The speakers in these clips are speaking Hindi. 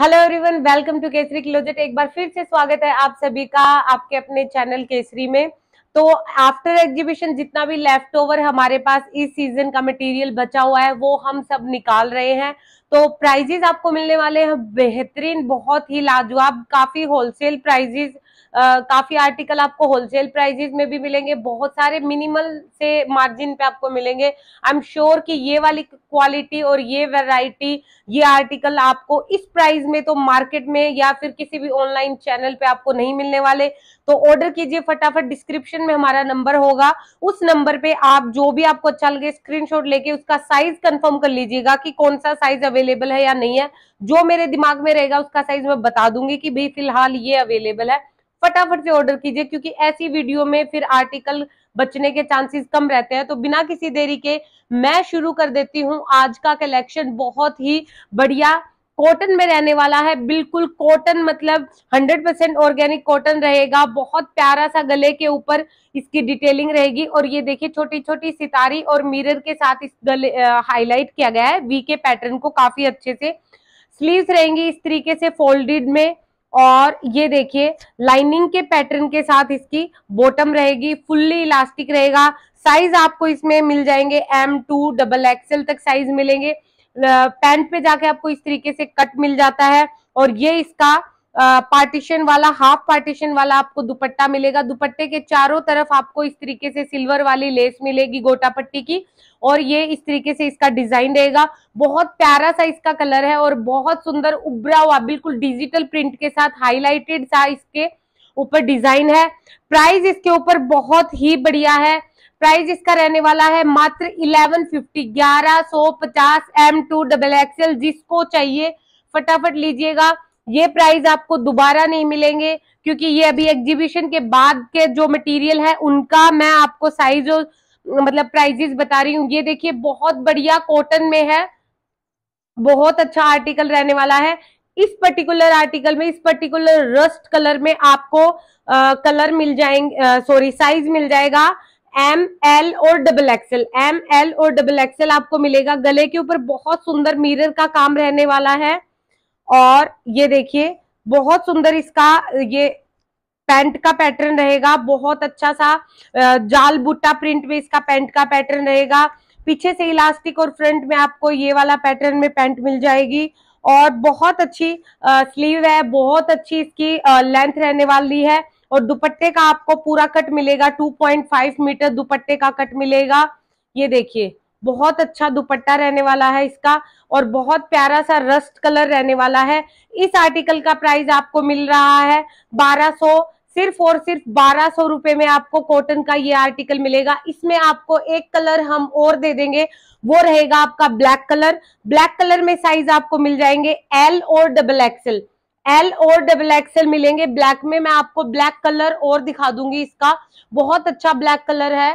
hello everyone welcome to Kesari closet एक बार फिर से स्वागत है आप सभी का आपके अपने चैनल केसरी में तो आफ्टर एग्जीबिशन जितना भी लेफ्ट ओवर हमारे पास इस सीजन का मटेरियल बचा हुआ है वो हम सब निकाल रहे हैं तो प्राइजेस आपको मिलने वाले हैं बेहतरीन बहुत ही लाजवाब काफी होलसेल प्राइजेस काफी आर्टिकल आपको होलसेल प्राइजेस में भी मिलेंगे बहुत सारे मिनिमल से मार्जिन पे आपको मिलेंगे आई एम श्योर कि ये वाली क्वालिटी और ये वैरायटी ये आर्टिकल आपको इस प्राइस में तो मार्केट में या फिर किसी भी ऑनलाइन चैनल पे आपको नहीं मिलने वाले तो ऑर्डर कीजिए फटाफट डिस्क्रिप्शन में हमारा नंबर होगा उस नंबर पे आप जो भी आपको अच्छा लगे स्क्रीनशॉट लेके उसका साइज कंफर्म कर लीजिएगा कि कौन सा साइज अवेलेबल है या नहीं है जो मेरे दिमाग में रहेगा उसका साइज मैं बता दूंगी कि भाई फिलहाल ये अवेलेबल है फटाफट से ऑर्डर कीजिए क्योंकि ऐसी वीडियो में फिर आर्टिकल बचने के चांसेस कम रहते हैं तो बिना किसी देरी के मैं शुरू कर देती हूँ आज का कलेक्शन बहुत ही बढ़िया कॉटन में रहने वाला है बिल्कुल कॉटन मतलब 100% परसेंट ऑर्गेनिक कॉटन रहेगा बहुत प्यारा सा गले के ऊपर इसकी डिटेलिंग रहेगी और ये देखिए छोटी छोटी सितारी और मिरर के साथ इस गले हाईलाइट किया गया है वी के पैटर्न को काफी अच्छे से स्लीव्स रहेंगी इस तरीके से फोल्डेड में और ये देखिए लाइनिंग के पैटर्न के साथ इसकी बॉटम रहेगी फुल्ली इलास्टिक रहेगा साइज आपको इसमें मिल जाएंगे एम टू डबल एक्सएल तक साइज मिलेंगे पैंट पे जाके आपको इस तरीके से कट मिल जाता है और ये इसका पार्टीशन वाला हाफ पार्टीशन वाला आपको दुपट्टा मिलेगा दुपट्टे के चारों तरफ आपको इस तरीके से सिल्वर वाली लेस मिलेगी गोटा पट्टी की और ये इस तरीके से इसका डिजाइन रहेगा बहुत प्यारा सा इसका कलर है और बहुत सुंदर उभरा हुआ बिल्कुल डिजिटल प्रिंट के साथ हाईलाइटेड सा इसके ऊपर डिजाइन है प्राइस इसके ऊपर बहुत ही बढ़िया है प्राइस इसका रहने वाला है मात्र इलेवन फिफ्टी ग्यारह सौ पचास एम टू डबल एक्सएल जिसको चाहिए फटाफट लीजिएगा ये प्राइस आपको दोबारा नहीं मिलेंगे क्योंकि ये अभी एग्जीबिशन के बाद के जो मटेरियल है उनका मैं आपको साइज और मतलब प्राइजेस बता रही हूँ ये देखिए बहुत बढ़िया कॉटन में है बहुत अच्छा आर्टिकल रहने वाला है इस पर्टिकुलर आर्टिकल में इस पर्टिकुलर रस्ट कलर में आपको आ, कलर मिल जाएंगे सॉरी साइज मिल जाएगा एम एल और डबल एक्सएल एम एल और डबल एक्सएल आपको मिलेगा गले के ऊपर बहुत सुंदर मिरर का काम रहने वाला है और ये देखिए बहुत सुंदर इसका ये पैंट का पैटर्न रहेगा बहुत अच्छा सा जाल बुट्टा प्रिंट में इसका पैंट का पैटर्न रहेगा पीछे से इलास्टिक और फ्रंट में आपको ये वाला पैटर्न में पैंट मिल जाएगी और बहुत अच्छी स्लीव है बहुत अच्छी इसकी लेंथ रहने वाली है और दुपट्टे का आपको पूरा कट मिलेगा 2.5 मीटर दुपट्टे का कट मिलेगा ये देखिए बहुत अच्छा दुपट्टा रहने वाला है इसका और बहुत प्यारा सा रस्ट कलर रहने वाला है इस आर्टिकल का प्राइस आपको मिल रहा है बारह सो सिर्फ और सिर्फ बारह सौ रुपए में आपको कॉटन का ये आर्टिकल मिलेगा इसमें आपको एक कलर हम और दे देंगे वो रहेगा आपका ब्लैक कलर ब्लैक कलर में साइज आपको मिल जाएंगे एल और डबल एक्सएल एल और डबल एक्सएल मिलेंगे ब्लैक में मैं आपको ब्लैक कलर और दिखा दूंगी इसका बहुत अच्छा ब्लैक कलर है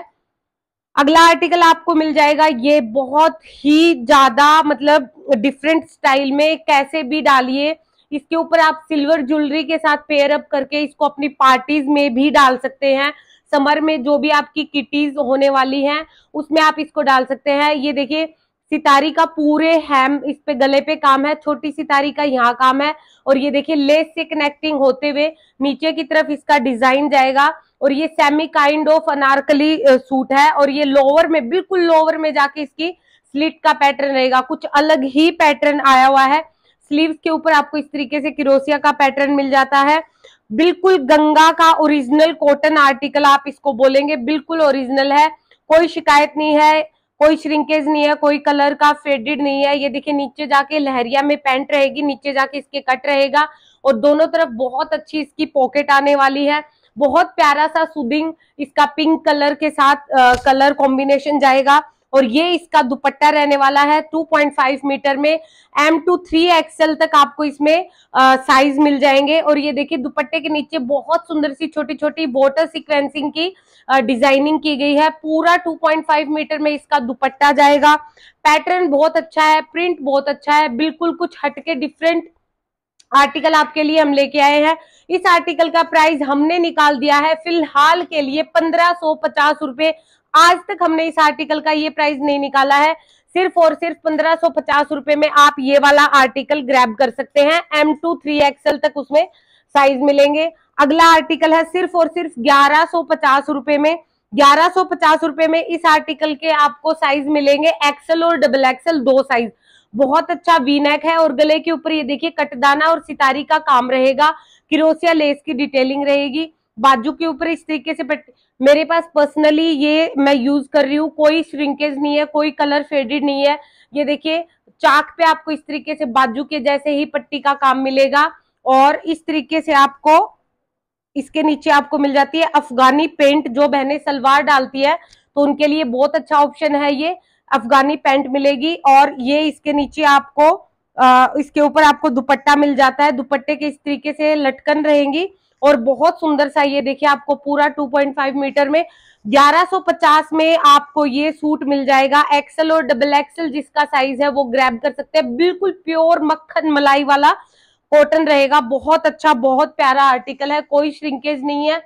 अगला आर्टिकल आपको मिल जाएगा ये बहुत ही ज्यादा मतलब डिफरेंट स्टाइल में कैसे भी डालिए इसके ऊपर आप सिल्वर ज्वेलरी के साथ पेयर अप करके इसको अपनी पार्टीज में भी डाल सकते हैं समर में जो भी आपकी किटीज होने वाली हैं उसमें आप इसको डाल सकते हैं ये देखिए सितारी का पूरे हैम इस पे गले पे काम है छोटी सितारी का यहाँ काम है और ये देखिए लेस से कनेक्टिंग होते हुए नीचे की तरफ इसका डिजाइन जाएगा और ये semi kind of anarkali suit है और ये लोअर में बिल्कुल लोअर में जाके इसकी स्लिट का पैटर्न रहेगा कुछ अलग ही पैटर्न आया हुआ है स्लीव्स के ऊपर आपको इस तरीके से किरोसिया का पैटर्न मिल जाता है बिल्कुल गंगा का ओरिजिनल कॉटन आर्टिकल आप इसको बोलेंगे बिल्कुल ओरिजिनल है कोई शिकायत नहीं है कोई श्रिंकेज नहीं है कोई कलर का फेडेड नहीं है ये देखिए नीचे जाके लहरिया में पैंट रहेगी नीचे जाके इसके कट रहेगा और दोनों तरफ बहुत अच्छी इसकी पॉकेट आने वाली है बहुत प्यारा सा सुदिंग इसका पिंक कलर के साथ आ, कलर कॉम्बिनेशन जाएगा और ये इसका दुपट्टा रहने वाला है 2.5 मीटर में एम टू थ्री एक्सएल तक आपको इसमें साइज मिल जाएंगे और ये देखिए दुपट्टे के नीचे बहुत सुंदर सी छोटी छोटी वोटर सिक्वेंसिंग की डिजाइनिंग की गई है पूरा 2.5 मीटर में इसका दुपट्टा जाएगा पैटर्न बहुत अच्छा है प्रिंट बहुत अच्छा है बिल्कुल कुछ हटके डिफरेंट आर्टिकल आपके लिए हम लेके आए हैं इस आर्टिकल का प्राइस हमने निकाल दिया है फिलहाल के लिए पंद्रह सौ पचास रुपए आज तक हमने इस आर्टिकल का ये प्राइस नहीं निकाला है सिर्फ और सिर्फ पंद्रह सौ पचास रुपए में आप ये वाला आर्टिकल ग्रैब कर सकते हैं एम टू थ्री एक्सएल तक उसमें साइज मिलेंगे अगला आर्टिकल है सिर्फ और सिर्फ ग्यारह सौ पचास रुपए में ग्यारह सौ पचास रुपए में इस आर्टिकल के आपको साइज मिलेंगे एक्सएल और डबल एक्सएल दो साइज बहुत अच्छा वीनेक है और गले के ऊपर ये देखिए कटदाना और सितारी का काम रहेगा किरोसिया लेस की डिटेलिंग रहेगी बाजू के ऊपर इस तरीके से मेरे पास पर्सनली ये मैं यूज कर रही हूँ कोई श्रिंकेज नहीं है कोई कलर फेडेड नहीं है ये देखिए चाक पे आपको इस तरीके से बाजू के जैसे ही पट्टी का काम मिलेगा और इस तरीके से आपको इसके नीचे आपको मिल जाती है अफगानी पेंट जो बहनें सलवार डालती है तो उनके लिए बहुत अच्छा ऑप्शन है ये अफगानी पेंट मिलेगी और ये इसके नीचे आपको आ, इसके ऊपर आपको दुपट्टा मिल जाता है दुपट्टे के इस तरीके से लटकन रहेंगी और बहुत सुंदर सा ये देखिए आपको पूरा 2.5 मीटर में 1150 में आपको ये सूट मिल जाएगा एक्सल और डबल एक्सल जिसका साइज है वो ग्रैब कर सकते हैं बिल्कुल प्योर मक्खन मलाई वाला कॉटन रहेगा बहुत अच्छा बहुत प्यारा आर्टिकल है कोई श्रिंकेज नहीं है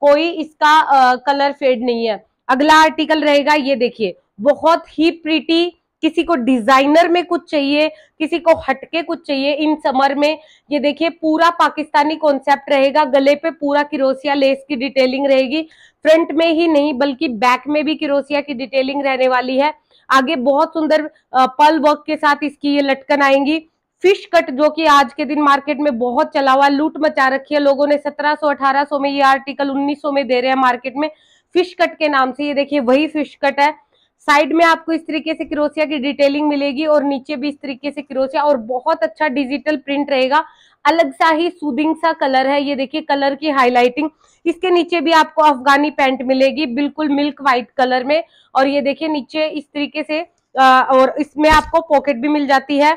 कोई इसका आ, कलर फेड नहीं है अगला आर्टिकल रहेगा ये देखिए बहुत ही प्रीटी किसी को डिजाइनर में कुछ चाहिए किसी को हटके कुछ चाहिए इन समर में ये देखिए पूरा पाकिस्तानी कॉन्सेप्ट रहेगा गले पे पूरा किरोसिया लेस की डिटेलिंग रहेगी फ्रंट में ही नहीं बल्कि बैक में भी किरोसिया की डिटेलिंग रहने वाली है आगे बहुत सुंदर पल वर्क के साथ इसकी ये लटकन आएंगी फिश कट जो कि आज के दिन मार्केट में बहुत चला हुआ लूट मचा रखी है लोगों ने 1700 1800 में ये आर्टिकल 1900 में दे रहे हैं मार्केट में फिश कट के नाम से ये देखिए वही फिश कट है साइड में आपको इस तरीके से क्रोसिया की डिटेलिंग मिलेगी और नीचे भी इस तरीके से क्रोसिया और बहुत अच्छा डिजिटल प्रिंट रहेगा अलग सा ही सूदिंग सा कलर है ये देखिए कलर की हाईलाइटिंग इसके नीचे भी आपको अफगानी पैंट मिलेगी बिल्कुल मिल्क व्हाइट कलर में और ये देखिए नीचे इस तरीके से आ, और इसमें आपको पॉकेट भी मिल जाती है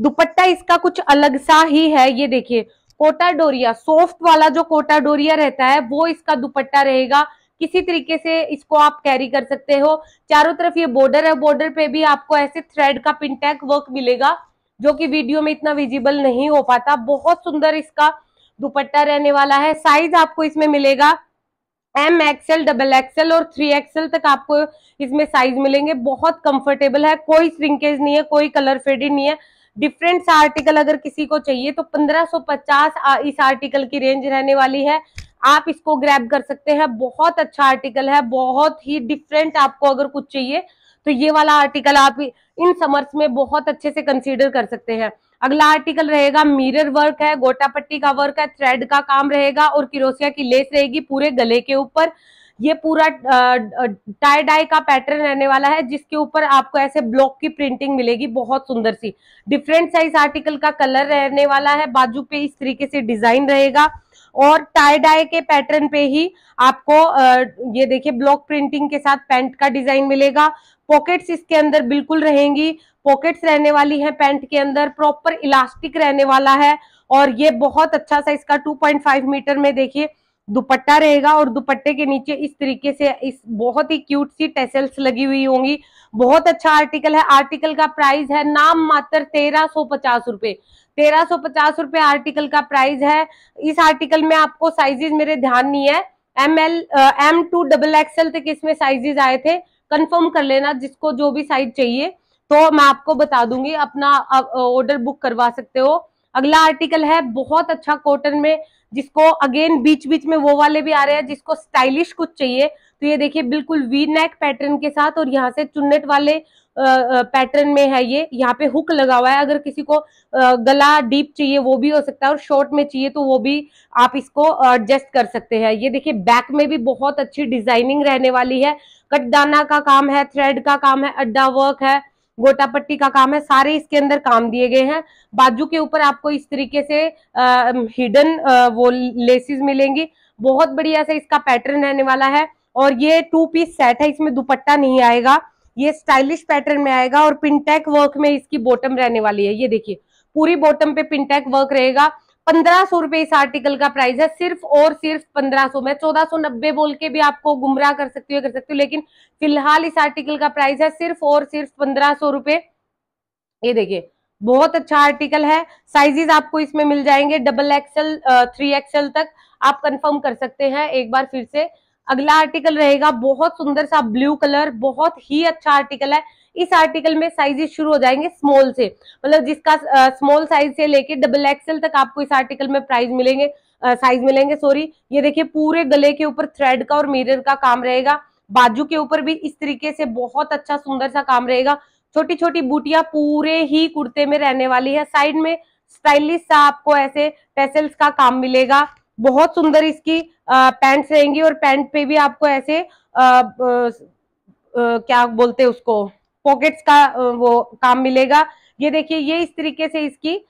दुपट्टा इसका कुछ अलग सा ही है ये देखिए कोटा डोरिया सॉफ्ट वाला जो कोटा डोरिया रहता है वो इसका दुपट्टा रहेगा किसी तरीके से इसको आप कैरी कर सकते हो चारों तरफ ये बॉर्डर है बॉर्डर पे भी आपको ऐसे थ्रेड का पिंटेक वर्क मिलेगा जो कि वीडियो में इतना विजिबल नहीं हो पाता बहुत सुंदर इसका दुपट्टा रहने वाला है साइज आपको इसमें मिलेगा एम एक्सएल डबल एक्सएल और थ्री एक्सएल तक आपको इसमें साइज मिलेंगे बहुत कंफर्टेबल है कोई श्रिंकेज नहीं है कोई कलर फेडेड नहीं है डिफरेंट सा आर्टिकल अगर किसी को चाहिए तो 1550 इस आर्टिकल की रेंज रहने वाली है आप इसको ग्रैब कर सकते हैं बहुत अच्छा आर्टिकल है बहुत ही डिफरेंट आपको अगर कुछ चाहिए तो ये वाला आर्टिकल आप इन समर्स में बहुत अच्छे से कंसीडर कर सकते हैं अगला आर्टिकल रहेगा मिरर वर्क है गोटा पट्टी का वर्क है थ्रेड का काम रहेगा और किरोसिया की लेस रहेगी पूरे गले के ऊपर ये पूरा टाई डाई का पैटर्न रहने वाला है जिसके ऊपर आपको ऐसे ब्लॉक की प्रिंटिंग मिलेगी बहुत सुंदर सी डिफरेंट साइज आर्टिकल का कलर रहने वाला है बाजू पे इस तरीके से डिजाइन रहेगा और टाई डाई के पैटर्न पे ही आपको ये देखिए ब्लॉक प्रिंटिंग के साथ पैंट का डिजाइन मिलेगा पॉकेट्स इसके अंदर बिल्कुल रहेंगी पॉकेट्स रहने वाली है पैंट के अंदर प्रॉपर इलास्टिक रहने वाला है और ये बहुत अच्छा सा इसका 2.5 मीटर में देखिए दुपट्टा रहेगा और दुपट्टे के नीचे इस तरीके से इस बहुत ही क्यूट सी टेसल्स लगी हुई होंगी बहुत अच्छा आर्टिकल है आर्टिकल का प्राइस है नाम मात्र तेरह सौ पचास रुपए तेरह सो पचास रुपए आर्टिकल का प्राइस है इस आर्टिकल में आपको साइजेज मेरे ध्यान नहीं है M L M to double XL तक इसमें साइजेज आए थे कंफर्म कर लेना जिसको जो भी साइज चाहिए तो मैं आपको बता दूंगी अपना ऑर्डर बुक करवा सकते हो अगला आर्टिकल है बहुत अच्छा कॉटन में जिसको अगेन बीच बीच में वो वाले भी आ रहे हैं जिसको स्टाइलिश कुछ चाहिए तो ये देखिए बिल्कुल वी नेक पैटर्न के साथ और यहाँ से चुन्नट वाले पैटर्न में है ये यहाँ पे हुक लगा हुआ है अगर किसी को गला डीप चाहिए वो भी हो सकता है और शॉर्ट में चाहिए तो वो भी आप इसको एडजस्ट कर सकते हैं ये देखिए बैक में भी बहुत अच्छी डिजाइनिंग रहने वाली है कटदाना का काम है थ्रेड का काम है अड्डा वर्क है गोटा पट्टी का काम है सारे इसके अंदर काम दिए गए हैं बाजू के ऊपर आपको इस तरीके से अः हिडन वो लेसिस मिलेंगी बहुत बढ़िया सा इसका पैटर्न रहने वाला है और ये टू पीस सेट है इसमें दुपट्टा नहीं आएगा ये स्टाइलिश पैटर्न में आएगा और पिंटेक वर्क में इसकी बॉटम रहने वाली है ये देखिए पूरी बॉटम पे पिंटेक वर्क रहेगा पंद्रह सौ रुपए इस आर्टिकल का प्राइस है सिर्फ और सिर्फ पंद्रह सौ मैं चौदह सौ नब्बे बोल के भी आपको गुमराह कर सकती हूँ कर सकती हूँ लेकिन फिलहाल इस आर्टिकल का प्राइस है सिर्फ और सिर्फ पंद्रह सौ रुपए ये देखिए बहुत अच्छा आर्टिकल है साइजेस आपको इसमें मिल जाएंगे डबल एक्सएल थ्री एक्सएल तक आप कंफर्म कर सकते हैं एक बार फिर से अगला आर्टिकल रहेगा बहुत सुंदर सा ब्लू कलर बहुत ही अच्छा आर्टिकल है इस आर्टिकल में साइजेस शुरू हो जाएंगे स्मॉल से मतलब जिसका स्मॉल साइज से लेके डबल एक्सएल तक आपको इस आर्टिकल में प्राइस मिलेंगे साइज मिलेंगे सॉरी ये देखिए पूरे गले के ऊपर थ्रेड का और मिरर का काम रहेगा बाजू के ऊपर भी इस तरीके से बहुत अच्छा सुंदर सा काम रहेगा छोटी छोटी बूटियां पूरे ही कुर्ते में रहने वाली है साइड में स्टाइलिश सा आपको ऐसे टेसल्स का काम मिलेगा बहुत सुंदर इसकी पैंट्स रहेंगी और पैंट पे भी आपको ऐसे आ, आ, आ, क्या बोलते हैं उसको पॉकेट्स का वो काम मिलेगा ये देखिए ये इस तरीके से इसकी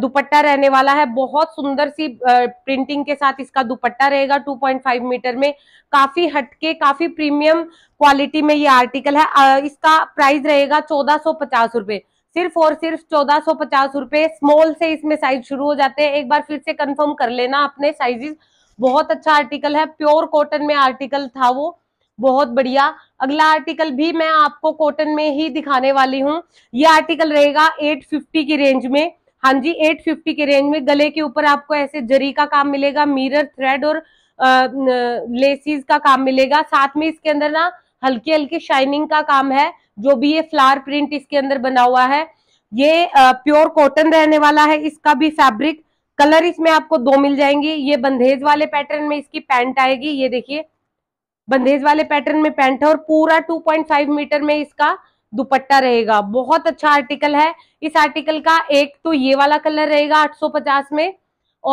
दुपट्टा रहने वाला है बहुत सुंदर सी प्रिंटिंग के साथ इसका दुपट्टा रहेगा 2.5 मीटर में काफी हटके काफी प्रीमियम क्वालिटी में ये आर्टिकल है इसका प्राइस रहेगा चौदह सौ पचास रुपए सिर्फ और सिर्फ चौदह सौ पचास रुपए स्मॉल से इसमें साइज शुरू हो जाते हैं एक बार फिर से कंफर्म कर लेना अपने साइजेस बहुत अच्छा आर्टिकल है प्योर कॉटन में आर्टिकल था वो बहुत बढ़िया अगला आर्टिकल भी मैं आपको कॉटन में ही दिखाने वाली हूँ ये आर्टिकल रहेगा 850 की रेंज में हाँ जी 850 के रेंज में गले के ऊपर आपको ऐसे जरी का काम मिलेगा मिरर थ्रेड और लेसिस का काम मिलेगा साथ में इसके अंदर ना हल्की हल्की शाइनिंग का काम है जो भी ये फ्लावर प्रिंट इसके अंदर बना हुआ है ये आ, प्योर कॉटन रहने वाला है इसका भी फैब्रिक कलर इसमें आपको दो मिल जाएंगे ये बंधेज वाले पैटर्न में इसकी पैंट आएगी ये देखिए बंधेज वाले पैटर्न में पैंट है और पूरा 2.5 मीटर में इसका दुपट्टा रहेगा बहुत अच्छा आर्टिकल है इस आर्टिकल का एक तो ये वाला कलर रहेगा 850 में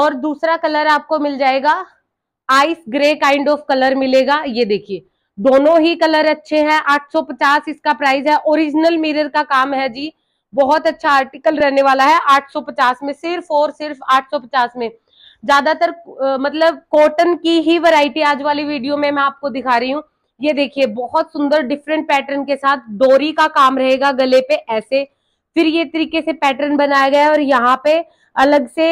और दूसरा कलर आपको मिल जाएगा ice grey kind of colour मिलेगा ये देखिए दोनों ही कलर अच्छे हैं 850 इसका प्राइस है ओरिजिनल मिरर का काम है जी बहुत अच्छा आर्टिकल रहने वाला है 850 में सिर्फ और सिर्फ 850 में ज्यादातर मतलब कॉटन की ही वैरायटी आज वाली वीडियो में मैं आपको दिखा रही हूँ ये देखिए बहुत सुंदर डिफरेंट पैटर्न के साथ डोरी का काम रहेगा गले पे ऐसे फिर ये तरीके से पैटर्न बनाया गया है और यहाँ पे अलग से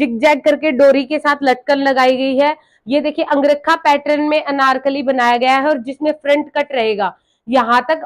जिग जैग करके डोरी के साथ लटकन लगाई गई है ये देखिए अंगरखा पैटर्न में अनारकली बनाया गया है और जिसमें फ्रंट कट रहेगा यहाँ तक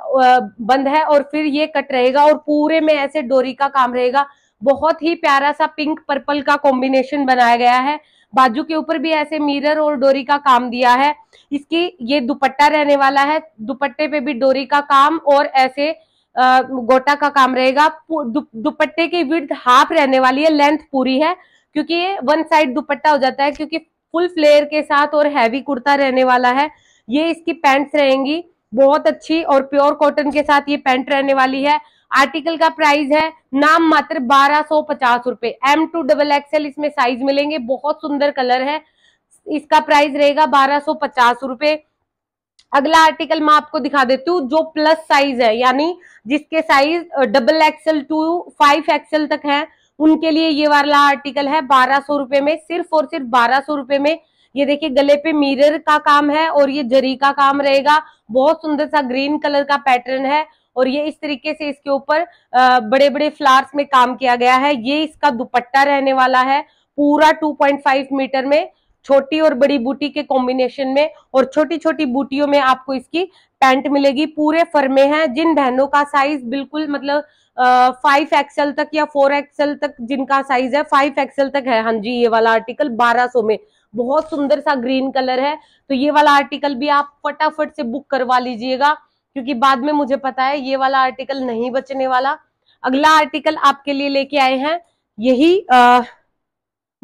बंद है और फिर ये कट रहेगा और पूरे में ऐसे डोरी का काम रहेगा बहुत ही प्यारा सा पिंक पर्पल का कॉम्बिनेशन बनाया गया है बाजू के ऊपर भी ऐसे मिरर और डोरी का काम दिया है इसकी ये दुपट्टा रहने वाला है दुपट्टे पे भी डोरी का काम और ऐसे गोटा का काम रहेगा दुपट्टे की विर्थ हाफ रहने वाली है लेंथ पूरी है क्योंकि ये वन साइड दुपट्टा हो जाता है क्योंकि फुल फ्लेयर के साथ और हैवी कुर्ता रहने वाला है ये इसकी पैंट्स रहेंगी बहुत अच्छी और प्योर कॉटन के साथ ये पैंट रहने वाली है आर्टिकल का प्राइस है नाम मात्र बारह सौ पचास रुपए एम टू डबल एक्सएल इसमें साइज मिलेंगे बहुत सुंदर कलर है इसका प्राइस रहेगा बारह सो पचास रुपए अगला आर्टिकल मैं आपको दिखा देती हूँ जो प्लस साइज है यानी जिसके size double XL to five XL तक है उनके लिए ये वाला आर्टिकल है बारह सौ रुपए में सिर्फ और सिर्फ बारह सौ रुपए में ये देखिए गले पे मिरर का काम है और ये जरी का काम रहेगा बहुत सुंदर सा ग्रीन कलर का पैटर्न है और ये इस तरीके से इसके ऊपर बड़े बड़े फ्लावर्स में काम किया गया है ये इसका दुपट्टा रहने वाला है पूरा 2.5 मीटर में छोटी और बड़ी बूटी के कॉम्बिनेशन में और छोटी छोटी बूटियों में आपको इसकी पैंट मिलेगी पूरे में हैं जिन बहनों का साइज बिल्कुल मतलब फाइव एक्सएल तक या फोर एक्सएल तक जिनका साइज है फाइव एक्सएल तक है हाँ जी ये वाला आर्टिकल 1200 में बहुत सुंदर सा ग्रीन कलर है तो ये वाला आर्टिकल भी आप फटाफट से बुक करवा लीजिएगा क्योंकि बाद में मुझे पता है ये वाला आर्टिकल नहीं बचने वाला अगला आर्टिकल आपके लिए लेके आए हैं यही आ,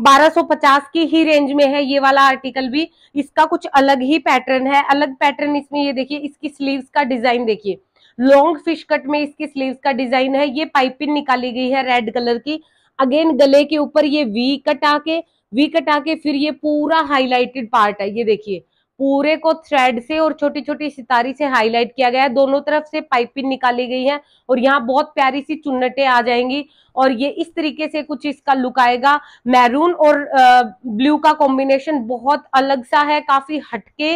1250 की ही रेंज में है ये वाला आर्टिकल भी इसका कुछ अलग ही पैटर्न है अलग पैटर्न इसमें ये देखिए इसकी स्लीव्स का डिजाइन देखिए लॉन्ग फिश कट में इसकी स्लीव्स का डिजाइन है ये पाइपिंग निकाली गई है रेड कलर की अगेन गले के ऊपर ये वी कट आके वी कटा के फिर ये पूरा हाईलाइटेड पार्ट है ये देखिए पूरे को थ्रेड से और छोटी छोटी सितारी से हाईलाइट किया गया है दोनों तरफ से पाइपिंग निकाली गई है और यहाँ बहुत प्यारी सी चुन्नटे आ जाएंगी और ये इस तरीके से कुछ इसका लुक आएगा मैरून और ब्लू का कॉम्बिनेशन बहुत अलग सा है काफी हटके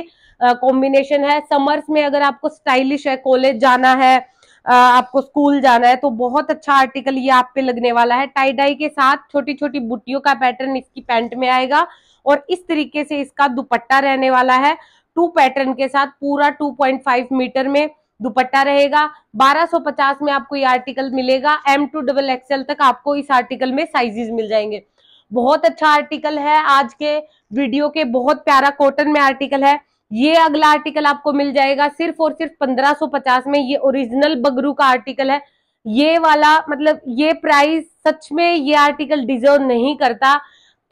कॉम्बिनेशन है समर्स में अगर आपको स्टाइलिश है कॉलेज जाना है आपको स्कूल जाना है तो बहुत अच्छा आर्टिकल ये आप पे लगने वाला है टाई डाई के साथ छोटी छोटी बुटियों का पैटर्न इसकी पैंट में आएगा और इस तरीके से इसका दुपट्टा रहने वाला है टू पैटर्न के साथ पूरा 2.5 मीटर में दुपट्टा रहेगा 1250 में आपको ये आर्टिकल मिलेगा एम टू डबल एक्सएल तक आपको इस आर्टिकल में साइजेस मिल जाएंगे बहुत अच्छा आर्टिकल है आज के वीडियो के बहुत प्यारा कॉटन में आर्टिकल है ये अगला आर्टिकल आपको मिल जाएगा सिर्फ और सिर्फ 1550 में ये ओरिजिनल बगरू का आर्टिकल है ये वाला मतलब ये प्राइस सच में ये आर्टिकल डिजर्व नहीं करता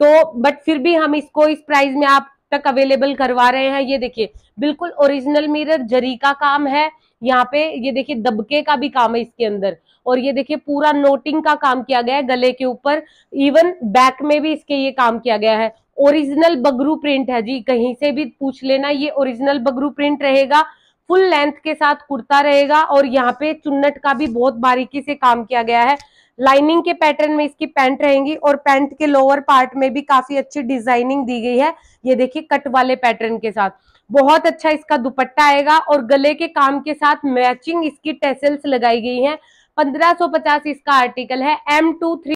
तो बट फिर भी हम इसको इस प्राइस में आप तक अवेलेबल करवा रहे हैं ये देखिए बिल्कुल ओरिजिनल मिरर जरी का काम है यहाँ पे ये देखिए दबके का भी काम है इसके अंदर और ये देखिए पूरा नोटिंग का काम किया गया है गले के ऊपर इवन बैक में भी इसके ये काम किया गया है ओरिजिनल बगरू प्रिंट है जी कहीं से भी पूछ लेना ये ओरिजिनल बगरू प्रिंट रहेगा फुल लेंथ के साथ कुर्ता रहेगा और यहाँ पे चुन्नट का भी बहुत बारीकी से काम किया गया है लाइनिंग के पैटर्न में इसकी पैंट रहेगी और पैंट के लोअर पार्ट में भी काफी अच्छी डिजाइनिंग दी गई है ये देखिए कट वाले पैटर्न के साथ बहुत अच्छा इसका दुपट्टा आएगा और गले के काम के साथ मैचिंग इसकी टेसल्स लगाई गई हैं 1550 इसका आर्टिकल है एम टू थ्री